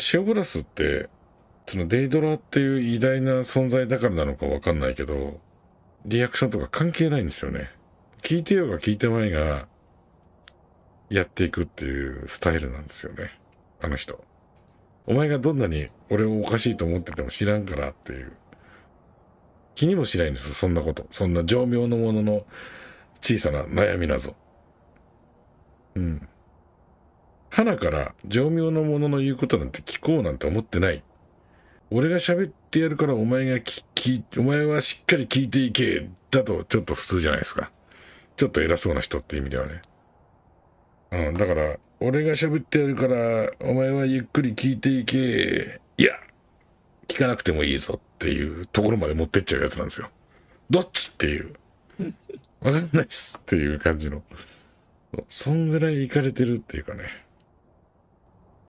シオブラスって、そのデイドラっていう偉大な存在だからなのかわかんないけど、リアクションとか関係ないんですよね。聞いてようが聞いてまいが、やっていくっていうスタイルなんですよね。あの人。お前がどんなに俺をおかしいと思ってても知らんからっていう。気にもしないんですそんなこと。そんな常妙のものの小さな悩みなぞ。うん。花から常妙の者の言うことなんて聞こうなんて思ってない。俺が喋ってやるからお前が聞き、お前はしっかり聞いていけ、だとちょっと普通じゃないですか。ちょっと偉そうな人って意味ではね。うん、だから、俺が喋ってやるから、お前はゆっくり聞いていけ、いや、聞かなくてもいいぞっていうところまで持ってっちゃうやつなんですよ。どっちっていう。わかんないっすっていう感じの。そんぐらい行かれてるっていうかね。